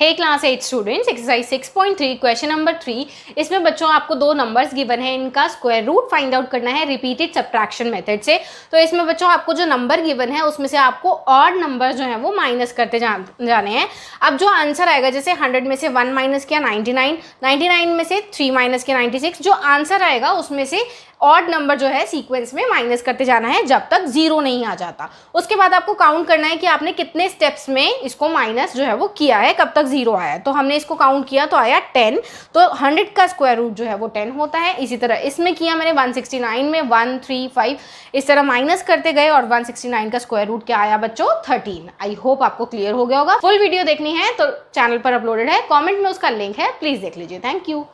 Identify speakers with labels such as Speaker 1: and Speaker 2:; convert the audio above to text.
Speaker 1: हे class eight students exercise 6.3 question number three इसमें बच्चों आपको दो नंबर्स गिवन है इनका स्क्वायर रूट फाइंड आउट करना है रिपीटेड सब्ट्रैक्शन मेथड से तो इसमें बच्चों आपको जो नंबर गिवन है उसमें से आपको और नंबर जो है वो माइनस करते जा, जाने हैं अब जो आंसर आएगा जैसे हंड्रेड में से वन माइनस किया नाइन्टी नाइन में से थ्री माइनस किया नाइन्टी जो आंसर आएगा उसमें से ऑड नंबर जो है सीक्वेंस में माइनस करते जाना है जब तक जीरो नहीं आ जाता उसके बाद आपको काउंट करना है कि आपने कितने स्टेप्स में इसको माइनस जो है वो किया है कब तक ज़ीरो आया तो हमने इसको काउंट किया तो आया टेन तो हंड्रेड का स्क्वायर रूट जो है वो टेन होता है इसी तरह इसमें किया मैंने वन सिक्सटी नाइन में वन थ्री फाइव इस तरह माइनस करते गए और वन सिक्सटी नाइन का स्क्वायर रूट क्या आया बच्चों थर्टीन आई होप आपको क्लियर हो गया होगा फुल वीडियो देखनी है तो चैनल पर अपलोडेड है कॉमेंट में उसका लिंक है प्लीज़ देख लीजिए थैंक यू